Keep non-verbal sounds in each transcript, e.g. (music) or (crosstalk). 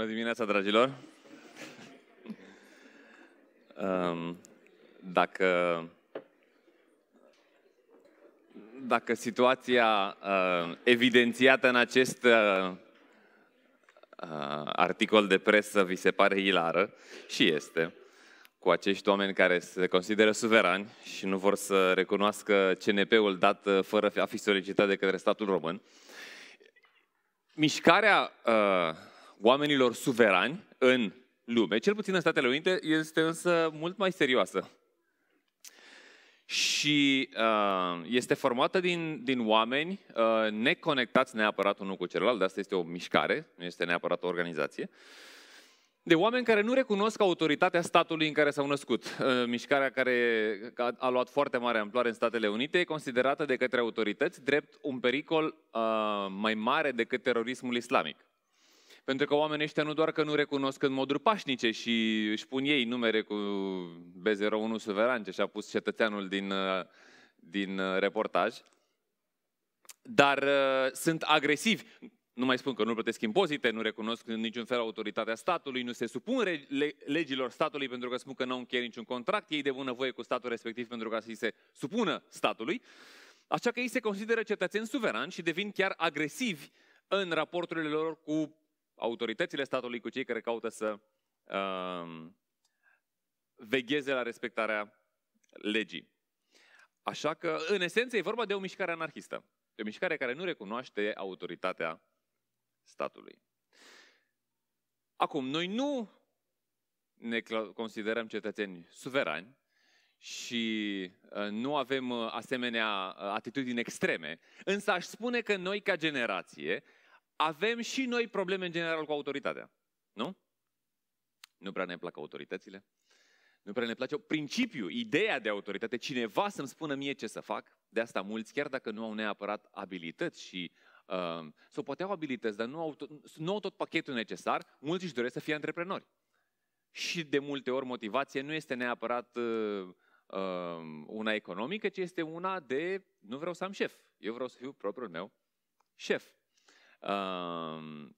Bună dimineața, dragilor! Um, dacă, dacă situația uh, evidențiată în acest uh, uh, articol de presă vi se pare hilară, și este, cu acești oameni care se consideră suverani și nu vor să recunoască CNP-ul dat fără a fi solicitat de către statul român, mișcarea uh, oamenilor suverani în lume, cel puțin în Statele Unite, este însă mult mai serioasă. Și uh, este formată din, din oameni uh, neconectați neapărat unul cu celălalt, de asta este o mișcare, nu este neapărat o organizație, de oameni care nu recunosc autoritatea statului în care s-au născut. Uh, mișcarea care a, a luat foarte mare amploare în Statele Unite e considerată de către autorități drept un pericol uh, mai mare decât terorismul islamic. Pentru că oamenii ăștia nu doar că nu recunosc în moduri pașnice și își pun ei numere cu B01 suveran, ce și-a pus cetățeanul din, uh, din uh, reportaj, dar uh, sunt agresivi. Nu mai spun că nu plătesc impozite, nu recunosc în niciun fel autoritatea statului, nu se supun re- legilor statului pentru că spun că nu au încheiat niciun contract, ei de voie cu statul respectiv pentru ca să-i se supună statului. Așa că ei se consideră cetățeni suverani și devin chiar agresivi în raporturile lor cu autoritățile statului, cu cei care caută să uh, vegheze la respectarea legii. Așa că, în esență, e vorba de o mișcare anarhistă. De o mișcare care nu recunoaște autoritatea statului. Acum, noi nu ne considerăm cetățeni suverani și uh, nu avem uh, asemenea uh, atitudini extreme, însă aș spune că noi, ca generație, avem și noi probleme în general cu autoritatea. Nu? Nu prea ne plac autoritățile. Nu prea ne place principiul, ideea de autoritate, cineva să-mi spună mie ce să fac. De asta mulți, chiar dacă nu au neapărat abilități și uh, sau poate au abilități, dar nu au, tot, nu au tot pachetul necesar, mulți își doresc să fie antreprenori. Și de multe ori motivație nu este neapărat uh, uh, una economică, ci este una de nu vreau să am șef. Eu vreau să fiu propriul meu șef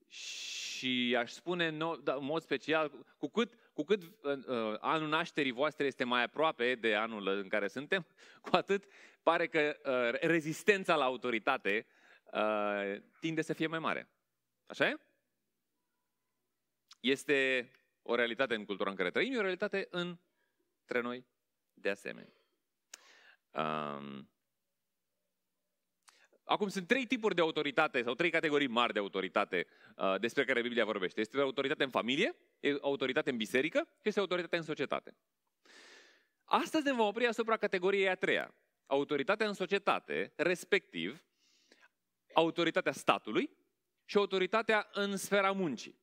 și aș spune no, da, în mod special, cu cât, cu cât uh, anul nașterii voastre este mai aproape de anul în care suntem, (laughs) cu atât pare că uh, rezistența la autoritate uh, tinde să fie mai mare. Așa e? Este o realitate în cultura în care trăim, e o realitate între noi de asemenea. Um, Acum sunt trei tipuri de autoritate sau trei categorii mari de autoritate uh, despre care Biblia vorbește. Este autoritate în familie, autoritate în biserică și este autoritate în societate. Astăzi ne vom opri asupra categoriei a treia. Autoritatea în societate, respectiv autoritatea statului și autoritatea în sfera muncii.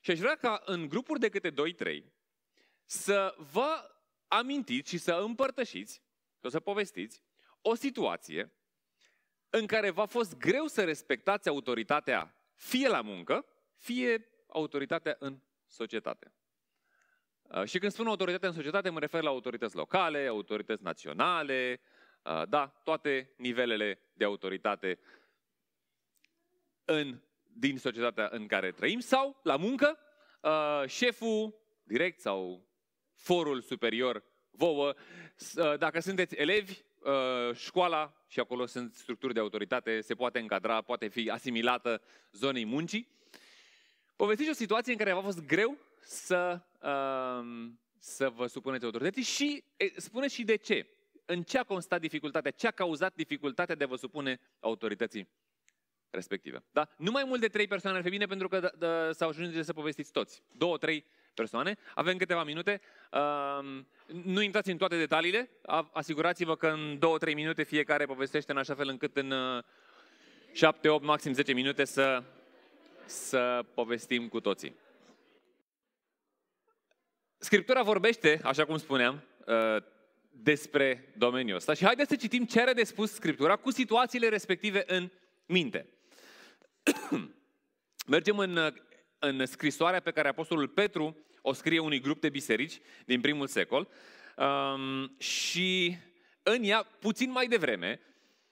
Și aș vrea ca în grupuri de câte 2-3 să vă amintiți și să împărtășiți, să povestiți, o situație în care v-a fost greu să respectați autoritatea fie la muncă, fie autoritatea în societate. Uh, și când spun autoritatea în societate, mă refer la autorități locale, autorități naționale, uh, da, toate nivelele de autoritate în, din societatea în care trăim, sau la muncă, uh, șeful direct sau forul superior vouă, dacă sunteți elevi, uh, școala, și acolo sunt structuri de autoritate, se poate încadra, poate fi asimilată zonei muncii. Povestiți o situație în care v-a fost greu să, uh, să vă supuneți autorității și spuneți și de ce. În ce a constat dificultatea? Ce a cauzat dificultatea de a vă supune autorității respective? Da? Nu mai mult de trei persoane ar fi bine pentru că d- da, d- da, s-au ajuns să povestiți toți. Două, trei persoane. Avem câteva minute. Nu intrați în toate detaliile. Asigurați-vă că în 2-3 minute fiecare povestește în așa fel încât în 7, uh, 8, maxim 10 minute să, să povestim cu toții. Scriptura vorbește, așa cum spuneam, uh, despre domeniul ăsta și haideți să citim ce are de spus Scriptura cu situațiile respective în minte. (coughs) Mergem în, uh, în scrisoarea pe care Apostolul Petru o scrie unui grup de biserici din primul secol um, și în ea, puțin mai devreme,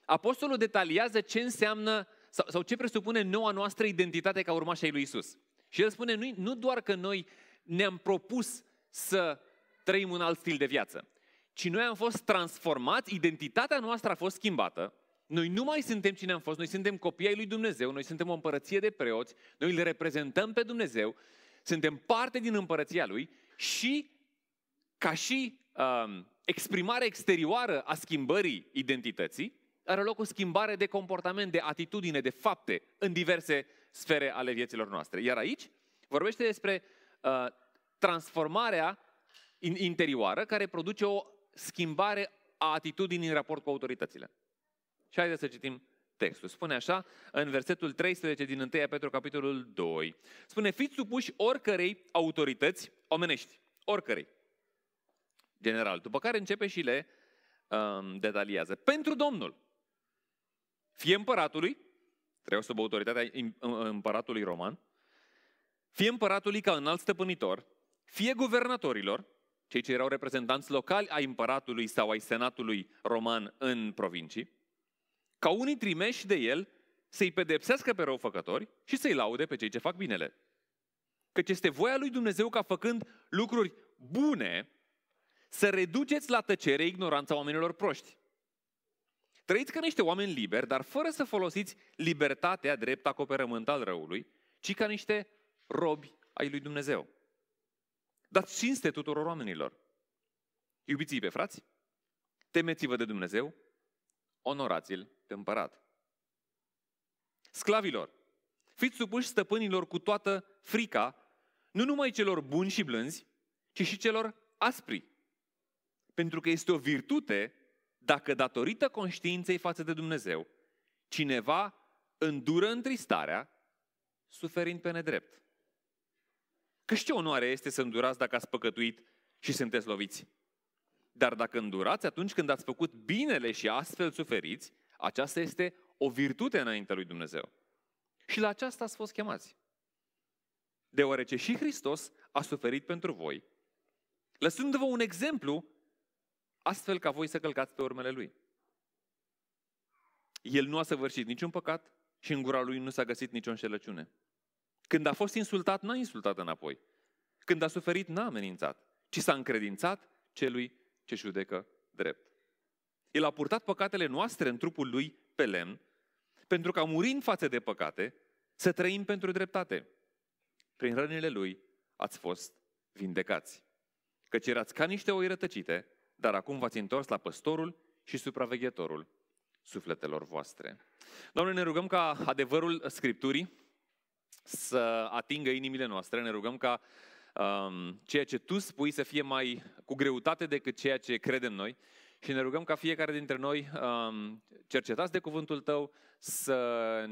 apostolul detaliază ce înseamnă sau, sau ce presupune noua noastră identitate ca urmașa lui Isus. Și el spune, nu, nu doar că noi ne-am propus să trăim un alt stil de viață, ci noi am fost transformați, identitatea noastră a fost schimbată, noi nu mai suntem cine am fost, noi suntem copii ai lui Dumnezeu, noi suntem o împărăție de preoți, noi îl reprezentăm pe Dumnezeu suntem parte din împărăția Lui și ca și um, exprimare exterioară a schimbării identității, are loc o schimbare de comportament, de atitudine, de fapte în diverse sfere ale vieților noastre. Iar aici vorbește despre uh, transformarea interioară care produce o schimbare a atitudinii în raport cu autoritățile. Și haideți să citim textul. Spune așa în versetul 13 din 1 Petru, capitolul 2. Spune, fiți supuși oricărei autorități omenești. Oricărei. General. După care începe și le um, detaliază. Pentru Domnul. Fie împăratului, trebuie sub autoritatea împăratului roman, fie împăratului ca înalt stăpânitor, fie guvernatorilor, cei ce erau reprezentanți locali ai împăratului sau ai senatului roman în provincii, ca unii trimeși de el să-i pedepsească pe răufăcători și să-i laude pe cei ce fac binele. Căci este voia lui Dumnezeu ca făcând lucruri bune să reduceți la tăcere ignoranța oamenilor proști. Trăiți ca niște oameni liberi, dar fără să folosiți libertatea drept acoperământ al răului, ci ca niște robi ai lui Dumnezeu. Dați cinste tuturor oamenilor. Iubiți-i pe frați, temeți-vă de Dumnezeu onorați-l pe împărat. Sclavilor, fiți supuși stăpânilor cu toată frica, nu numai celor buni și blânzi, ci și celor aspri. Pentru că este o virtute dacă datorită conștiinței față de Dumnezeu, cineva îndură întristarea, suferind pe nedrept. Că ce onoare este să îndurați dacă ați păcătuit și sunteți loviți? Dar dacă îndurați atunci când ați făcut binele și astfel suferiți, aceasta este o virtute înaintea lui Dumnezeu. Și la aceasta ați fost chemați. Deoarece și Hristos a suferit pentru voi, lăsându-vă un exemplu, astfel ca voi să călcați pe urmele Lui. El nu a săvârșit niciun păcat și în gura Lui nu s-a găsit nicio înșelăciune. Când a fost insultat, n-a insultat înapoi. Când a suferit, n-a amenințat, ci s-a încredințat celui ce judecă drept. El a purtat păcatele noastre în trupul lui pe lemn, pentru ca murind față de păcate, să trăim pentru dreptate. Prin rănile lui ați fost vindecați. Căci erați ca niște oi rătăcite, dar acum v-ați întors la păstorul și supraveghetorul sufletelor voastre. Doamne, ne rugăm ca adevărul Scripturii să atingă inimile noastre, ne rugăm ca um, ceea ce tu spui să fie mai cu greutate decât ceea ce credem noi și ne rugăm ca fiecare dintre noi, um, cercetați de cuvântul tău, să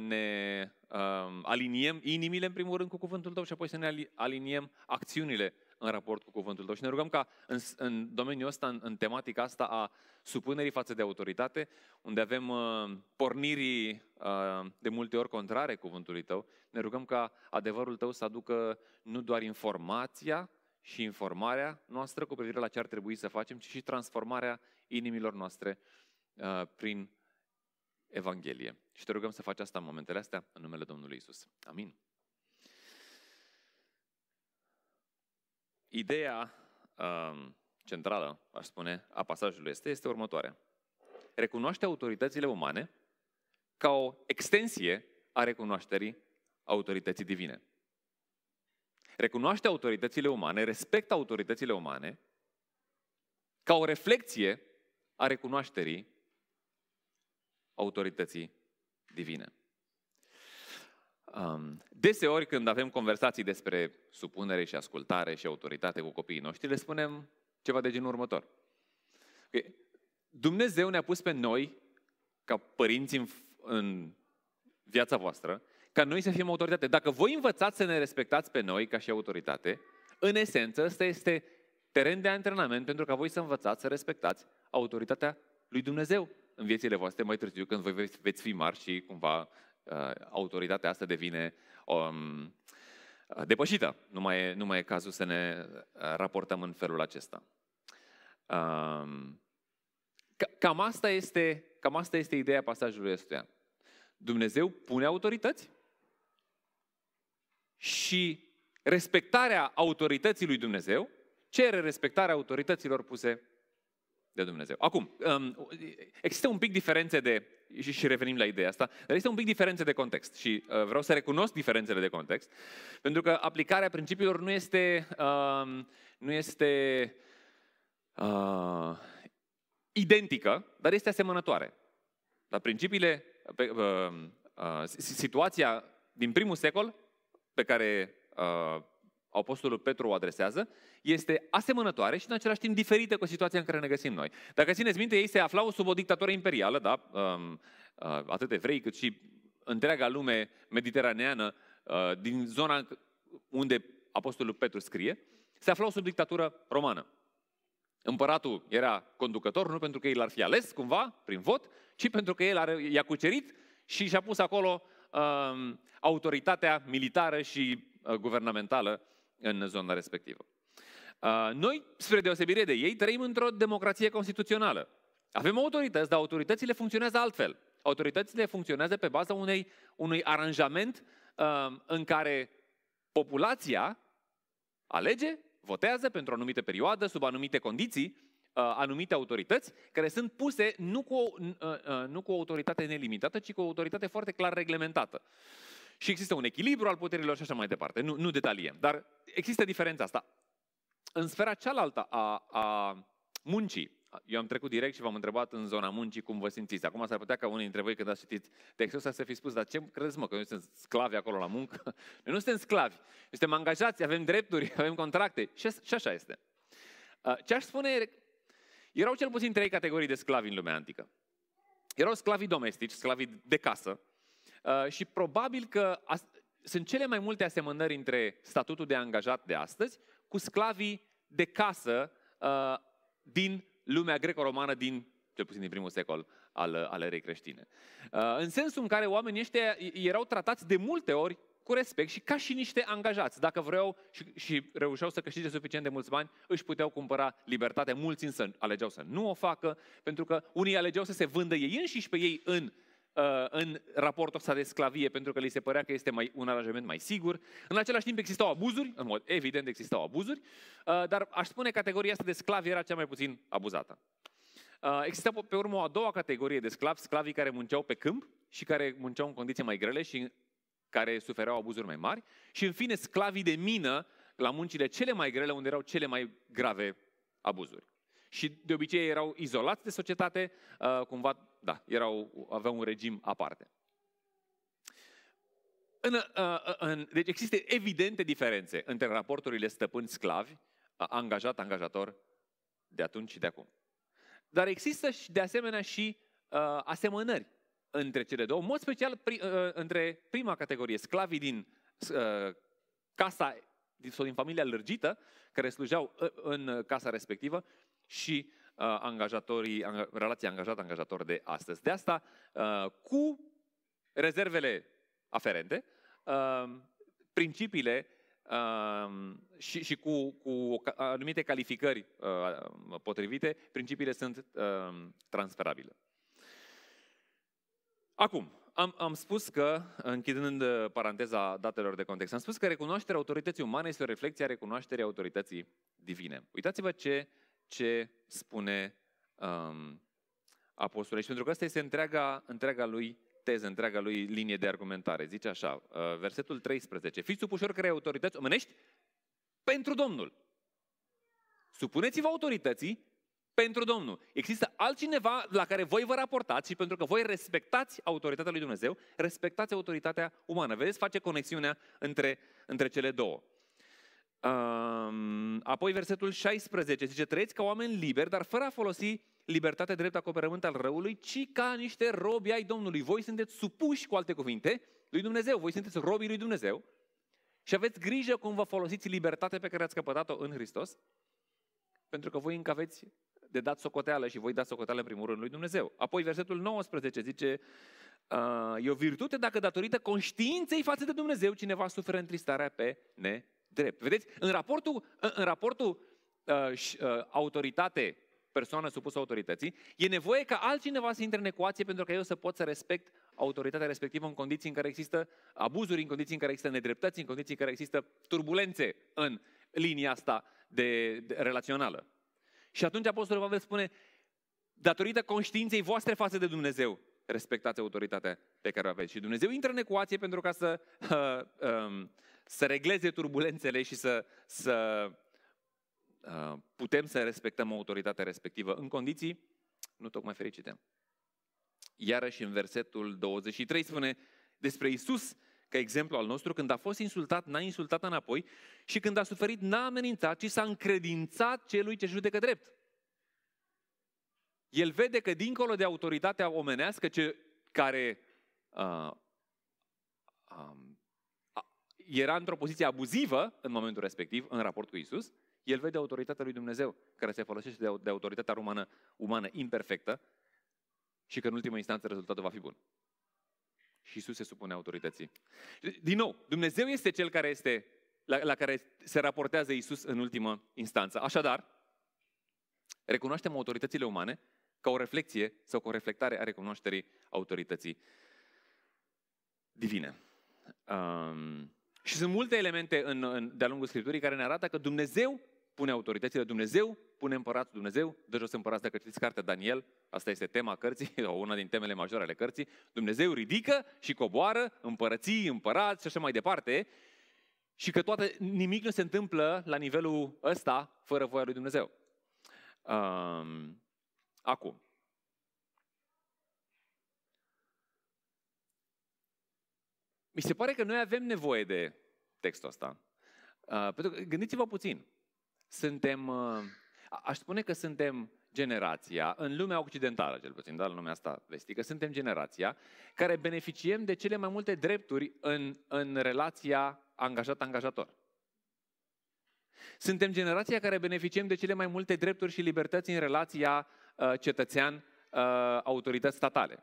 ne um, aliniem inimile în primul rând cu cuvântul tău și apoi să ne aliniem acțiunile în raport cu cuvântul tău. Și ne rugăm ca în, în domeniul ăsta, în, în tematica asta a supunerii față de autoritate, unde avem uh, pornirii uh, de multe ori contrare cuvântului tău, ne rugăm ca adevărul tău să aducă nu doar informația și informarea noastră cu privire la ce ar trebui să facem, ci și transformarea inimilor noastre uh, prin Evanghelie. Și te rugăm să faci asta în momentele astea, în numele Domnului Isus. Amin. Ideea um, centrală, aș spune, a pasajului este, este următoarea. Recunoaște autoritățile umane ca o extensie a recunoașterii autorității divine. Recunoaște autoritățile umane, respectă autoritățile umane ca o reflexie a recunoașterii autorității divine. Um, deseori când avem conversații despre supunere și ascultare și autoritate cu copiii noștri, le spunem ceva de genul următor. Okay. Dumnezeu ne-a pus pe noi, ca părinți în, în viața voastră, ca noi să fim autoritate. Dacă voi învățați să ne respectați pe noi ca și autoritate, în esență, ăsta este teren de antrenament pentru ca voi să învățați să respectați autoritatea lui Dumnezeu în viețile voastre mai târziu, când voi veți fi mari și cumva Uh, autoritatea asta devine um, uh, depășită. Nu mai, e, nu mai e cazul să ne uh, raportăm în felul acesta. Um, cam, asta este, cam asta este ideea pasajului ăstuia. Dumnezeu pune autorități și respectarea autorității lui Dumnezeu cere respectarea autorităților puse de Dumnezeu. Acum, um, există un pic diferențe de și, și revenim la ideea asta, dar este un pic diferențe de context și uh, vreau să recunosc diferențele de context, pentru că aplicarea principiilor nu este, uh, nu este uh, identică, dar este asemănătoare. Dar principiile, pe, uh, uh, situația din primul secol pe care uh, Apostolul Petru o adresează, este asemănătoare și în același timp diferită cu situația în care ne găsim noi. Dacă țineți minte, ei se aflau sub o dictatură imperială, da? Um, uh, atât evrei cât și întreaga lume mediteraneană uh, din zona unde Apostolul Petru scrie, se aflau sub dictatură romană. Împăratul era conducător nu pentru că el ar fi ales cumva prin vot, ci pentru că el i-a cucerit și și-a pus acolo uh, autoritatea militară și uh, guvernamentală în zona respectivă. Uh, noi, spre deosebire de ei, trăim într-o democrație constituțională. Avem autorități, dar autoritățile funcționează altfel. Autoritățile funcționează pe baza unei, unui aranjament uh, în care populația alege, votează pentru o anumită perioadă, sub anumite condiții, uh, anumite autorități care sunt puse nu cu, o, nu cu o autoritate nelimitată, ci cu o autoritate foarte clar reglementată. Și există un echilibru al puterilor și așa mai departe. Nu, nu detaliem, dar există diferența asta. În sfera cealaltă a, a muncii, eu am trecut direct și v-am întrebat în zona muncii cum vă simțiți. Acum s-ar putea ca unii dintre voi când ați citit textul ăsta să fi spus, dar ce credeți mă, că noi suntem sclavi acolo la muncă? (laughs) Noi nu suntem sclavi, suntem angajați, avem drepturi, avem contracte și, și așa este. Ce aș spune, erau cel puțin trei categorii de sclavi în lumea antică. Erau sclavii domestici, sclavii de casă, Uh, și probabil că as- sunt cele mai multe asemănări între statutul de angajat de astăzi cu sclavii de casă uh, din lumea greco-romană din, cel puțin din primul secol al, al erei creștine. Uh, în sensul în care oamenii ăștia erau tratați de multe ori cu respect și ca și niște angajați. Dacă vreau și, și reușeau să câștige suficient de mulți bani, își puteau cumpăra libertate. Mulți însă alegeau să nu o facă, pentru că unii alegeau să se vândă ei înșiși pe ei în Uh, în raportul ăsta de sclavie pentru că li se părea că este mai, un aranjament mai sigur. În același timp existau abuzuri, în mod evident existau abuzuri, uh, dar aș spune categoria asta de sclavi era cea mai puțin abuzată. Uh, exista pe urmă o a doua categorie de sclavi, sclavii care munceau pe câmp și care munceau în condiții mai grele și care sufereau abuzuri mai mari. Și în fine, sclavii de mină la muncile cele mai grele, unde erau cele mai grave abuzuri. Și de obicei erau izolați de societate, cumva da, erau, aveau un regim aparte. În, uh, uh, în, deci există evidente diferențe între raporturile stăpâni sclavi uh, angajat-angajator de atunci și de acum. Dar există și, de asemenea și uh, asemănări între cele două, în mod special pri, uh, între prima categorie, sclavii din uh, casa sau din familia lărgită, care slujeau în casa respectivă, și Uh, angajatorii, relația angajat-angajator de astăzi. De asta, uh, cu rezervele aferente, uh, principiile și, și cu, cu anumite calificări potrivite, principiile sunt transferabile. Acum, am, am spus că, închidând paranteza datelor de context, am spus că recunoașterea autorității umane este o reflecție a recunoașterii autorității divine. Uitați-vă ce uh, ce spune um, apostolul. Și deci, pentru că asta este întreaga, întreaga lui teză, întreaga lui linie de argumentare. Zice așa, uh, versetul 13. Fiți supușori care autorități omenești pentru Domnul. Supuneți-vă autorității pentru Domnul. Există altcineva la care voi vă raportați și pentru că voi respectați autoritatea lui Dumnezeu, respectați autoritatea umană. Vedeți, face conexiunea între, între cele două. Um, apoi versetul 16 zice, trăiți ca oameni liberi, dar fără a folosi libertatea drept acoperământ al răului, ci ca niște robi ai Domnului. Voi sunteți supuși, cu alte cuvinte, lui Dumnezeu. Voi sunteți robii lui Dumnezeu și aveți grijă cum vă folosiți libertatea pe care ați căpătat-o în Hristos, pentru că voi încă aveți de dat socoteală și voi dați socoteală în primul rând lui Dumnezeu. Apoi versetul 19 zice, uh, e o virtute dacă datorită conștiinței față de Dumnezeu cineva suferă întristarea pe ne drept. Vedeți? În raportul, în raportul uh, uh, autoritate, persoană supusă autorității, e nevoie ca altcineva să intre în ecuație pentru că eu să pot să respect autoritatea respectivă în condiții în care există abuzuri, în condiții în care există nedreptăți, în condiții în care există turbulențe în linia asta de, de relațională. Și atunci Apostolul Pavel spune, datorită conștiinței voastre față de Dumnezeu, respectați autoritatea pe care o aveți. Și Dumnezeu intră în ecuație pentru ca să (laughs) uh, uh, să regleze turbulențele și să, să uh, putem să respectăm autoritatea respectivă în condiții nu tocmai fericite. Iarăși în versetul 23 spune despre Isus ca exemplu al nostru, când a fost insultat, n-a insultat înapoi și când a suferit, n-a amenințat, ci s-a încredințat celui ce judecă drept. El vede că dincolo de autoritatea omenească ce, care uh, um, era într-o poziție abuzivă în momentul respectiv, în raport cu Isus, el vede autoritatea lui Dumnezeu, care se folosește de, de autoritatea umană, umană imperfectă și că în ultimă instanță rezultatul va fi bun. Și Isus se supune autorității. Din nou, Dumnezeu este cel care este, la, la care se raportează Isus în ultimă instanță. Așadar, recunoaștem autoritățile umane ca o reflexie sau ca o reflectare a recunoașterii autorității divine. Um, și sunt multe elemente în, în, de-a lungul Scripturii care ne arată că Dumnezeu pune autoritățile, Dumnezeu pune împăratul, Dumnezeu dă jos împărați. Dacă citiți cartea Daniel, asta este tema cărții, (laughs) una din temele majore ale cărții, Dumnezeu ridică și coboară împărății, împărați și așa mai departe. Și că toate, nimic nu se întâmplă la nivelul ăsta fără voia lui Dumnezeu. Um, acum, Mi se pare că noi avem nevoie de textul ăsta. Uh, pentru că, gândiți-vă puțin, suntem, uh, aș spune că suntem generația, în lumea occidentală cel puțin, dar în lumea asta vestică, suntem generația care beneficiem de cele mai multe drepturi în, în relația angajat-angajator. Suntem generația care beneficiem de cele mai multe drepturi și libertăți în relația uh, cetățean-autorități uh, statale.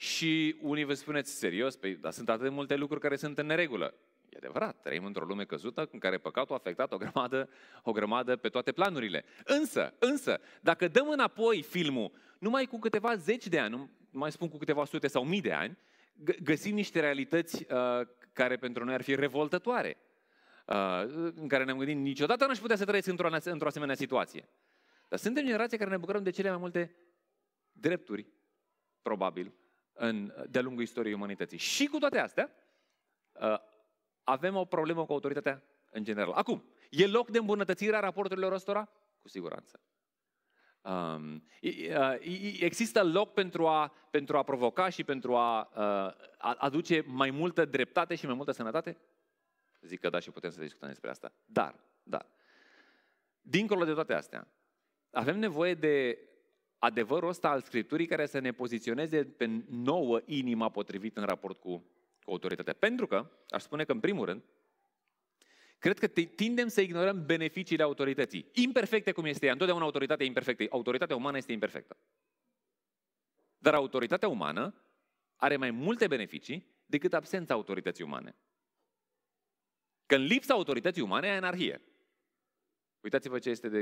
Și unii vă spuneți, serios, păi, dar sunt atât de multe lucruri care sunt în neregulă. E adevărat, trăim într-o lume căzută în care păcatul a afectat o grămadă, o grămadă pe toate planurile. Însă, însă, dacă dăm înapoi filmul numai cu câteva zeci de ani, nu mai spun cu câteva sute sau mii de ani, găsim niște realități uh, care pentru noi ar fi revoltătoare, uh, în care ne-am gândit niciodată nu aș putea să trăiesc într-o, într asemenea situație. Dar suntem generația care ne bucurăm de cele mai multe drepturi, probabil, în, de-a lungul istoriei umanității. Și cu toate astea, uh, avem o problemă cu autoritatea în general. Acum, e loc de îmbunătățire a raporturilor ăstora? Cu siguranță. Um, uh, există loc pentru a, pentru a provoca și pentru a, uh, a aduce mai multă dreptate și mai multă sănătate? Zic că da și putem să discutăm despre asta. Dar, dar, dincolo de toate astea, avem nevoie de adevărul ăsta al Scripturii care să ne poziționeze pe nouă inima potrivit în raport cu, cu autoritatea. Pentru că, aș spune că în primul rând, cred că tindem să ignorăm beneficiile autorității. Imperfecte cum este ea, întotdeauna autoritatea imperfectă. Autoritatea umană este imperfectă. Dar autoritatea umană are mai multe beneficii decât absența autorității umane. Că în lipsa autorității umane e anarhie. Uitați-vă ce este de,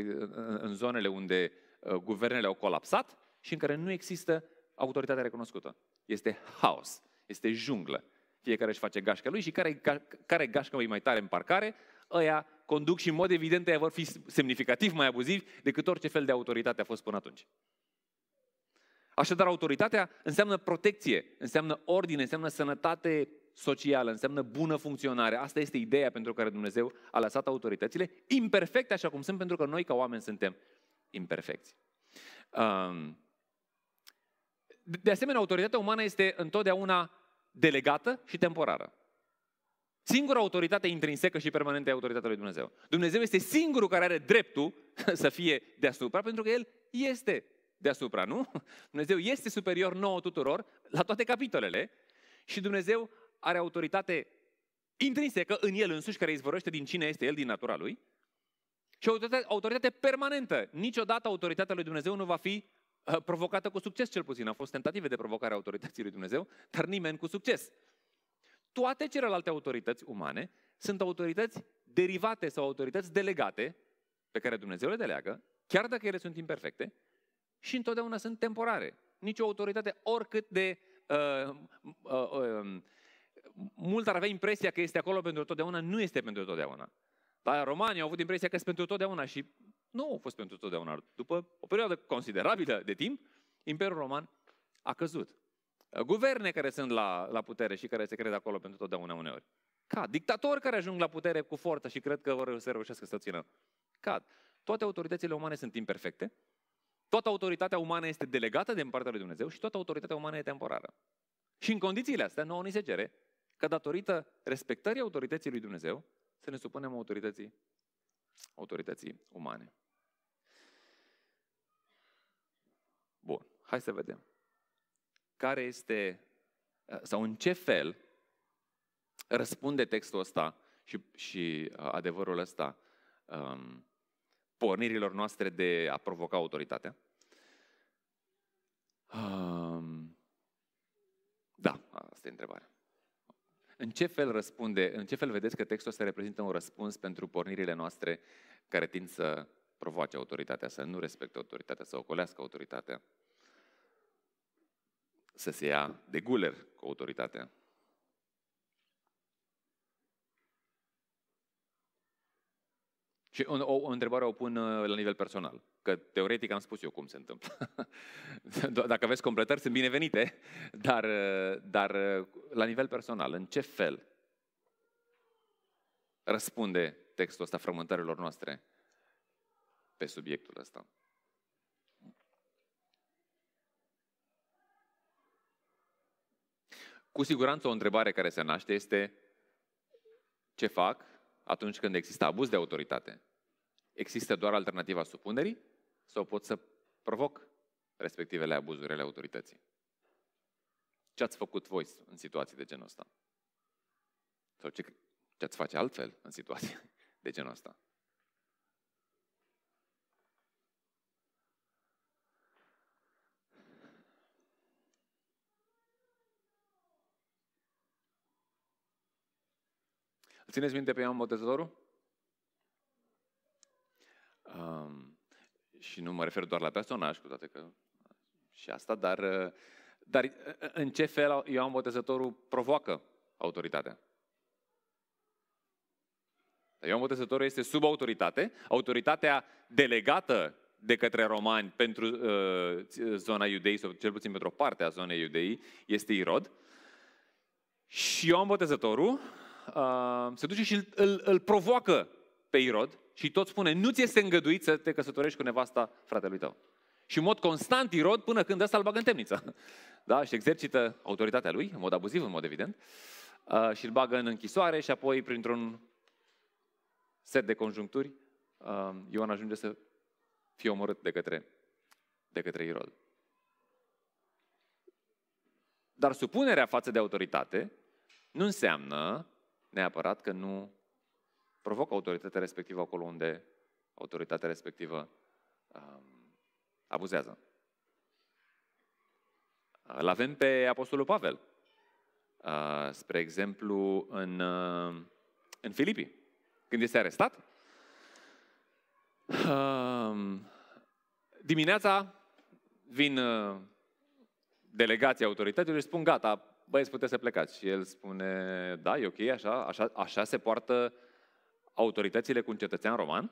în zonele unde uh, Uh, guvernele au colapsat și în care nu există autoritatea recunoscută. Este haos, este junglă. Fiecare își face gașca lui și care, care gașca e mai tare în parcare, ăia conduc și în mod evident ăia vor fi semnificativ mai abuzivi decât orice fel de autoritate a fost până atunci. Așadar, autoritatea înseamnă protecție, înseamnă ordine, înseamnă sănătate socială, înseamnă bună funcționare. Asta este ideea pentru care Dumnezeu a lăsat autoritățile, imperfecte așa cum sunt, pentru că noi ca oameni suntem imperfecți. Um, de asemenea, autoritatea umană este întotdeauna delegată și temporară. Singura autoritate intrinsecă și permanentă e autoritatea lui Dumnezeu. Dumnezeu este singurul care are dreptul (laughs) să fie deasupra, pentru că El este deasupra, nu? Dumnezeu este superior nouă tuturor, la toate capitolele, și Dumnezeu are autoritate intrinsecă în El însuși, care izvorăște din cine este El, din natura Lui, și autoritate, autoritate permanentă. Niciodată autoritatea lui Dumnezeu nu va fi uh, provocată cu succes, cel puțin. Au fost tentative de provocare a autorității lui Dumnezeu, dar nimeni cu succes. Toate celelalte autorități umane sunt autorități derivate sau autorități delegate, pe care Dumnezeu le deleagă, chiar dacă ele sunt imperfecte, și întotdeauna sunt temporare. Nici o autoritate, oricât de uh, uh, uh, mult ar avea impresia că este acolo pentru totdeauna, nu este pentru totdeauna. Dar romanii au avut impresia că sunt pentru totdeauna și nu au fost pentru totdeauna. După o perioadă considerabilă de timp, Imperiul Roman a căzut. Guverne care sunt la, la putere și care se cred acolo pentru totdeauna uneori. Cad. Dictatori care ajung la putere cu forță și cred că vor să reușească să țină. Cad. Toate autoritățile umane sunt imperfecte, toată autoritatea umană este delegată de partea lui Dumnezeu și toată autoritatea umană e temporară. Și în condițiile astea, nouă ni se cere că datorită respectării autorității lui Dumnezeu, să ne supunem autorității, autorității umane. Bun, hai să vedem. Care este, uh, sau în ce fel răspunde textul ăsta și, și uh, adevărul ăsta um, pornirilor noastre de a provoca autoritatea? Um, da, asta e întrebarea. În ce fel răspunde, în ce fel vedeți că textul ăsta reprezintă un răspuns pentru pornirile noastre care tind să provoace autoritatea, să nu respecte autoritatea, să ocolească autoritatea, să se ia de guler cu autoritatea? Și o, o întrebare o pun uh, la nivel personal, că teoretic am spus eu cum se întâmplă. (laughs) Dacă aveți completări, sunt binevenite, (laughs) dar, uh, dar uh, la nivel personal, în ce fel răspunde textul ăsta frământărilor noastre pe subiectul ăsta? Cu siguranță o întrebare care se naște este ce fac atunci când există abuz de autoritate? Există doar alternativa supunerii sau pot să provoc respectivele abuzuri ale autorității? Ce ați făcut voi în situații de genul ăsta? Sau ce, ce ați face altfel în situații (laughs) de genul ăsta? Îl țineți minte pe Ioan Botezătorul? Um, și nu mă refer doar la personaj, cu toate că și asta, dar, uh, dar uh, în ce fel Ioan Botezătorul provoacă autoritatea? Ioan Botezătorul este sub autoritate, autoritatea delegată de către romani pentru uh, uh zona iudei, sau cel puțin pentru o parte a zonei iudei, este Irod. Și Ioan Botezătorul uh, se duce și îl, îl, îl provoacă pe Irod și tot spune, nu ți este îngăduit să te căsătorești cu nevasta fratelui tău. Și în mod constant Irod până când ăsta îl bagă în temniță. (laughs) Da? Și exercită autoritatea lui, în mod abuziv, în mod evident, uh, și îl bagă în închisoare și apoi, printr-un set de conjuncturi, uh, Ioan ajunge să fie omorât de către, de către Irod. Dar supunerea față de autoritate nu înseamnă neapărat că nu provocă autoritatea respectivă acolo unde autoritatea respectivă um, abuzează. Uh, îl avem pe Apostolul Pavel, uh, spre exemplu, în, uh, în Filipii, când este arestat. Uh, dimineața vin uh, delegații autorităților și spun, gata, băieți, puteți să plecați. Și el spune, da, e ok, așa, așa, așa se poartă uh, autoritățile cu un cetățean roman,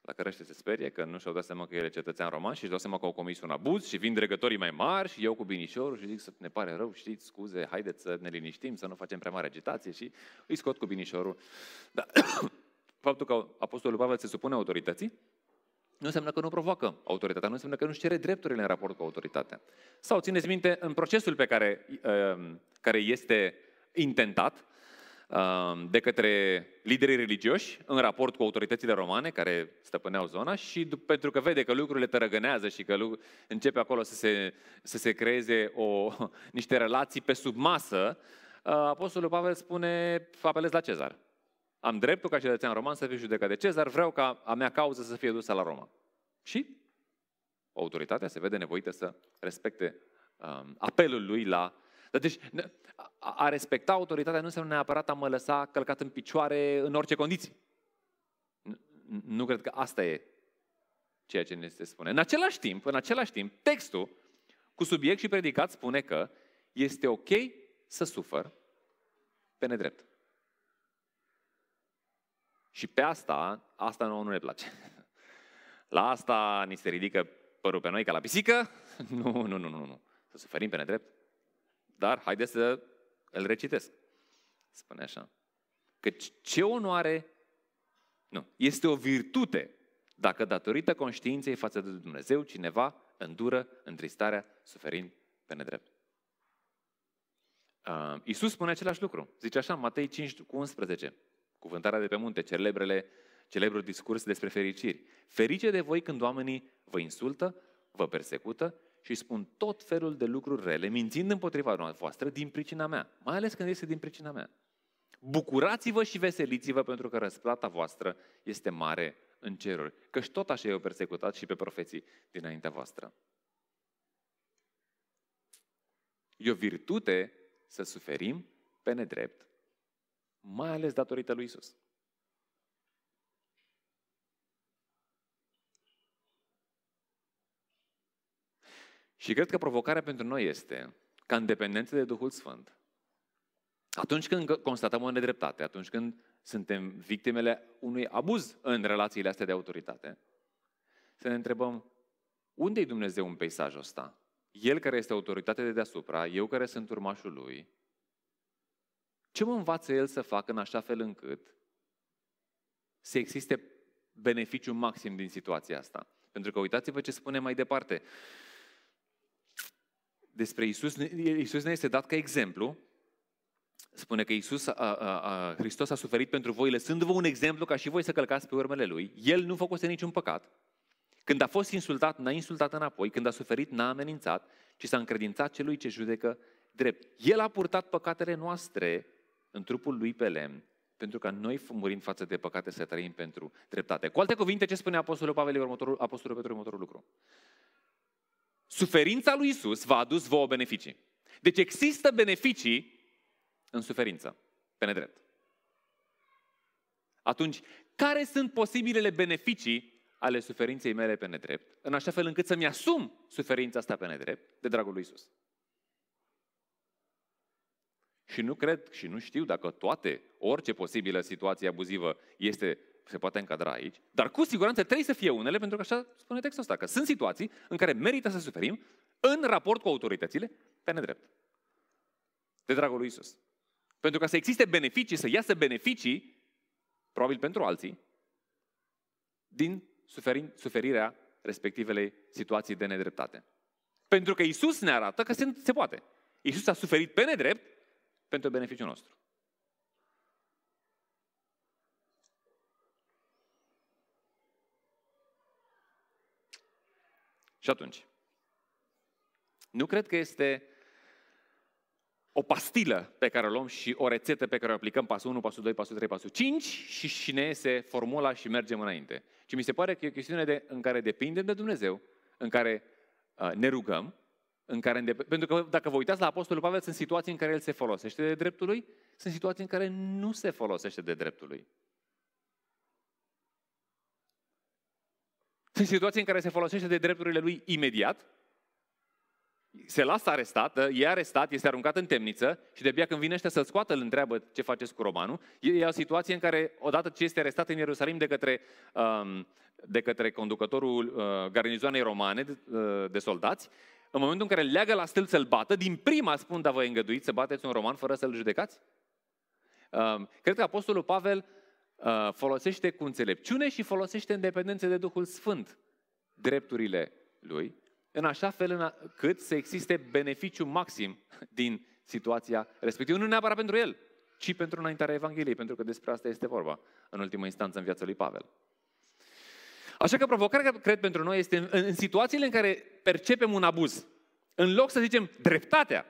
dacă răște se sperie că nu și-au dat seama că el e cetățean roman și își dau seama că au comis un abuz și vin dregătorii mai mari și eu cu binișorul și zic să ne pare rău, știți, scuze, haideți să ne liniștim, să nu facem prea mare agitație și îi scot cu binișorul. Dar (coughs) faptul că Apostolul Pavel se supune autorității nu înseamnă că nu provoacă autoritatea, nu înseamnă că nu-și cere drepturile în raport cu autoritatea. Sau țineți minte, în procesul pe care, uh, care este intentat, Um, de către liderii religioși în raport cu autoritățile romane care stăpâneau zona și pentru că vede că lucrurile tărăgânează și că începe acolo să se, să se creeze o, (laughs) niște relații pe sub masă, uh, Apostolul Pavel spune, apelez la Cezar. Am dreptul ca cetățean roman să fiu judecat de Cezar, vreau ca a mea cauză să fie dusă la Roma. Și autoritatea se vede nevoită să respecte um, apelul lui la deci, a respecta autoritatea nu înseamnă neapărat a mă lăsa călcat în picioare în orice condiții. Nu, nu cred că asta e ceea ce ne se spune. În același timp, în același timp, textul cu subiect și predicat spune că este ok să sufăr pe nedrept. Și pe asta, asta nouă nu ne place. (laughs) La asta ni se ridică părul pe noi ca la pisică. (laughs) Nu, nu, nu, nu, nu. Să suferim pe nedrept. Dar haideți să îl recitesc. Spune așa. Că ce onoare, nu, este o virtute dacă datorită conștiinței față de Dumnezeu cineva îndură întristarea suferind pe nedrept. Uh, Iisus spune același lucru. Zice așa, Matei 5 cu 11, cuvântarea de pe munte, celebrele, celebrul discurs despre fericiri. Ferice de voi când oamenii vă insultă, vă persecută și spun tot felul de lucruri rele, mințind împotriva voastră din pricina mea, mai ales când este din pricina mea. Bucurați-vă și veseliți-vă pentru că răsplata voastră este mare în ceruri, căci tot așa i-au persecutat și pe profeții dinaintea voastră. E o virtute să suferim pe nedrept, mai ales datorită lui Isus. Și cred că provocarea pentru noi este ca în dependență de Duhul Sfânt, atunci când constatăm o nedreptate, atunci când suntem victimele unui abuz în relațiile astea de autoritate, să ne întrebăm unde e Dumnezeu în peisajul ăsta? El care este autoritatea de deasupra, eu care sunt urmașul lui, ce mă învață el să fac în așa fel încât să existe beneficiu maxim din situația asta? Pentru că uitați-vă ce spune mai departe despre Isus, Isus ne este dat ca exemplu. Spune că Isus, a, a, a, Hristos a suferit pentru voi, lăsându-vă un exemplu ca și voi să călcați pe urmele Lui. El nu făcuse niciun păcat. Când a fost insultat, n-a insultat înapoi. Când a suferit, n-a amenințat, ci s-a încredințat celui ce judecă drept. El a purtat păcatele noastre în trupul lui pe lemn, pentru ca noi murim față de păcate să trăim pentru dreptate. Cu alte cuvinte, ce spune Apostolul Pavel, următorul, Apostolul Petru, următorul lucru? Suferința lui Isus v-a adus vouă beneficii. Deci există beneficii în suferință, pe nedrept. Atunci, care sunt posibilele beneficii ale suferinței mele pe nedrept, în așa fel încât să-mi asum suferința asta pe nedrept, de dragul lui Isus? Și nu cred și nu știu dacă toate, orice posibilă situație abuzivă este se poate încadra aici, dar cu siguranță trebuie să fie unele, pentru că așa spune textul ăsta, că sunt situații în care merită să suferim în raport cu autoritățile pe nedrept. De dragul lui Isus. Pentru ca să existe beneficii, să iasă beneficii, probabil pentru alții, din suferin, suferirea respectivelei situații de nedreptate. Pentru că Isus ne arată că se, se poate. Isus a suferit pe nedrept pentru beneficiul nostru. Și atunci, nu cred că este o pastilă pe care o luăm și o rețetă pe care o aplicăm pasul 1, pasul 2, pasul 3, pasul 5 și, și ne iese formula și mergem înainte. Ci mi se pare că e o chestiune de, în care depindem de Dumnezeu, în care uh, ne rugăm, în care îndep- pentru că dacă vă uitați la Apostolul Pavel, sunt situații în care el se folosește de dreptul lui, sunt situații în care nu se folosește de dreptul lui. Sunt situații în care se folosește de drepturile lui imediat, se lasă arestat, da, e arestat, este aruncat în temniță și de-abia când vine ăștia să-l scoată, îl întreabă ce faceți cu romanul. E o situație în care, odată ce este arestat în Ierusalim de către, um, de către conducătorul uh, garnizoanei romane uh, de soldați, în momentul în care leagă la stâl să-l bată, din prima spun, dar vă îngăduiți să bateți un roman fără să-l judecați? Um, cred că Apostolul Pavel Uh, folosește cu înțelepciune și folosește în dependență de Duhul Sfânt drepturile lui, în așa fel încât să existe beneficiu maxim din situația respectivă. Nu neapărat pentru el, ci pentru înaintarea Evangheliei, pentru că despre asta este vorba în ultima instanță în viața lui Pavel. Așa că provocarea, cred, pentru noi este în, în situațiile în care percepem un abuz, în loc să zicem dreptatea,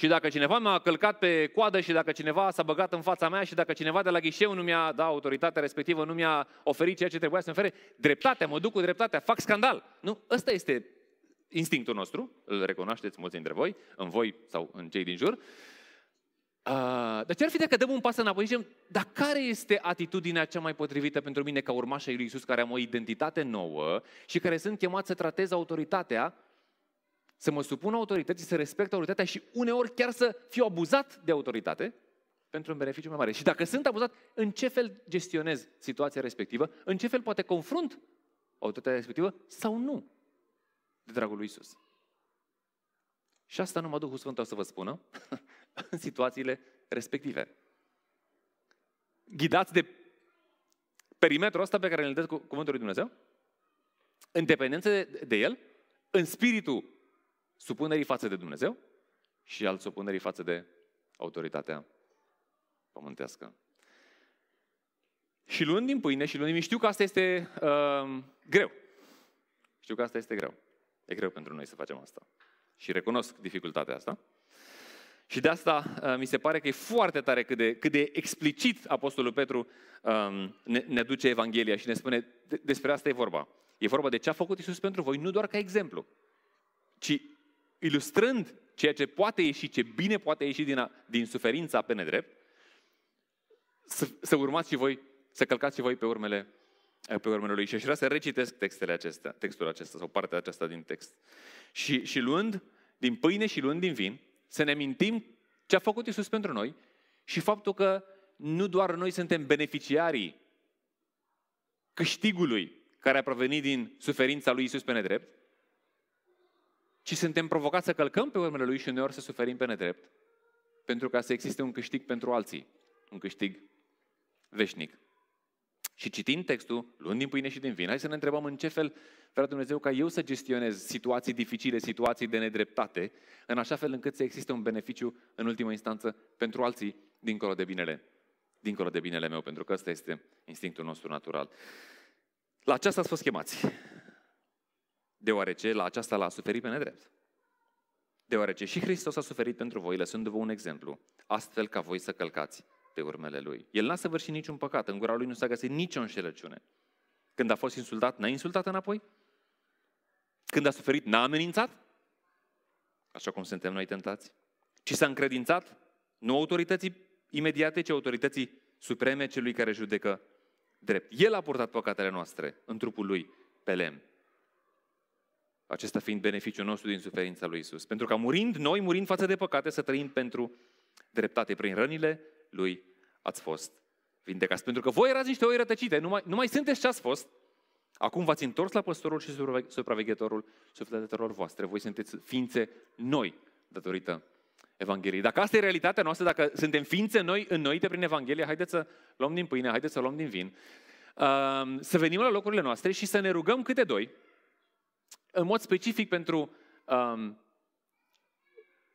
și dacă cineva m-a călcat pe coadă și dacă cineva s-a băgat în fața mea și dacă cineva de la ghișeu nu mi-a, dat autoritatea respectivă nu mi-a oferit ceea ce trebuia să-mi ofere, dreptate, mă duc cu dreptatea, fac scandal. Nu, ăsta este instinctul nostru, îl recunoașteți mulți dintre voi, în voi sau în cei din jur. Uh, dar ce ar fi dacă dăm un pas înapoi și zicem, dar care este atitudinea cea mai potrivită pentru mine ca urmașa lui Iisus, care am o identitate nouă și care sunt chemat să tratez autoritatea să mă supun autorității, să respect autoritatea și uneori chiar să fiu abuzat de autoritate pentru un beneficiu mai mare. Și dacă sunt abuzat, în ce fel gestionez situația respectivă? În ce fel poate confrunt autoritatea respectivă sau nu? De dragul lui Isus. Și asta nu Duhul Sfânt o să vă spună (laughs) în situațiile respective. Ghidați de perimetrul ăsta pe care îl dă cu cuvântul lui Dumnezeu, în dependență de, de el, în spiritul supunerii față de Dumnezeu și al supunerii față de autoritatea pământească. Și luând din pâine și luând din știu că asta este uh, greu. Știu că asta este greu. E greu pentru noi să facem asta. Și recunosc dificultatea asta. Și de asta uh, mi se pare că e foarte tare cât de, cât de explicit Apostolul Petru um, ne, ne duce Evanghelia și ne spune de, despre asta e vorba. E vorba de ce a făcut Isus pentru voi, nu doar ca exemplu, ci ilustrând ceea ce poate ieși, ce bine poate ieși din, a, din suferința pe nedrept, să, să urmați și voi, să călcați și voi pe urmele, eh, pe urmele lui. Și aș vrea să recitesc textele acestea, textul acesta sau partea aceasta din text. Și, și luând din pâine și luând din vin, să ne amintim ce a făcut Isus pentru noi și faptul că nu doar noi suntem beneficiarii câștigului care a provenit din suferința lui Isus pe nedrept, ci suntem provocați să călcăm pe urmele Lui și uneori să suferim pe nedrept, pentru ca să existe un câștig pentru alții, un câștig veșnic. Și citind textul, luând din pâine și din vin, hai să ne întrebăm în ce fel vrea Dumnezeu ca eu să gestionez situații dificile, situații de nedreptate, în așa fel încât să existe un beneficiu în ultimă instanță pentru alții, dincolo de binele, dincolo de binele meu, pentru că ăsta este instinctul nostru natural. La aceasta ați fost chemați. Deoarece la aceasta l-a suferit pe nedrept. Deoarece și Hristos a suferit pentru voi, lăsându-vă un exemplu, astfel ca voi să călcați pe urmele Lui. El n-a săvârșit niciun păcat, în gura Lui nu s-a găsit nicio înșelăciune. Când a fost insultat, n-a insultat înapoi? Când a suferit, n-a amenințat? Așa cum suntem noi tentați. Ci s-a încredințat nu autorității imediate, ci autorității supreme celui care judecă drept. El a purtat păcatele noastre în trupul lui pe lemn acesta fiind beneficiul nostru din suferința lui Isus. Pentru că murind noi, murind față de păcate, să trăim pentru dreptate. Prin rănile lui ați fost vindecați. Pentru că voi erați niște oi rătăcite, nu mai, nu mai sunteți ce ați fost. Acum v-ați întors la păstorul și supraveghetorul sufletelor voastre. Voi sunteți ființe noi datorită Evangheliei. Dacă asta e realitatea noastră, dacă suntem ființe noi înnoite prin Evanghelie, haideți să luăm din pâine, haideți să luăm din vin, să venim la locurile noastre și să ne rugăm câte doi, în mod specific pentru um,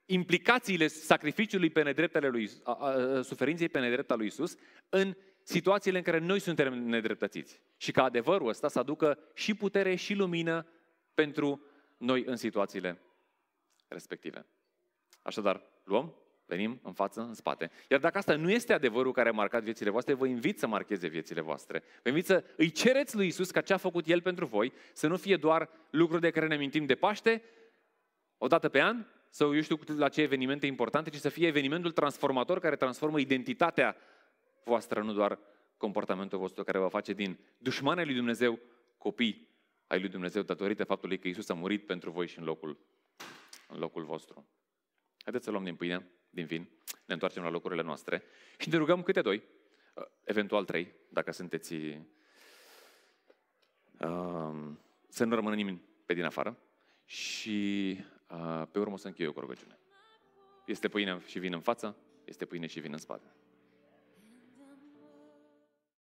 implicațiile sacrificiului pe nedreptele lui, a, a, suferinței pe nedrepta lui Isus în situațiile în care noi suntem nedreptățiți. Și ca adevărul ăsta să aducă și putere și lumină pentru noi în situațiile respective. Așadar, luăm? Venim în față, în spate. Iar dacă asta nu este adevărul care a marcat viețile voastre, vă invit să marcheze viețile voastre. Vă invit să îi cereți lui Isus ca ce a făcut El pentru voi, să nu fie doar lucruri de care ne amintim de Paște, o dată pe an, sau eu știu la ce evenimente importante, ci să fie evenimentul transformator care transformă identitatea voastră, nu doar comportamentul vostru care vă face din dușmane lui Dumnezeu copii ai lui Dumnezeu datorită faptului că Isus a murit pentru voi și în locul, în locul vostru. Haideți să luăm din pâine din vin, ne întoarcem la locurile noastre și ne rugăm câte doi, uh, eventual trei, dacă sunteți... Uh, să nu rămână nimeni pe din afară și uh, pe urmă o să închei eu cu rugăciune. Este pâine și vin în față, este pâine și vin în spate.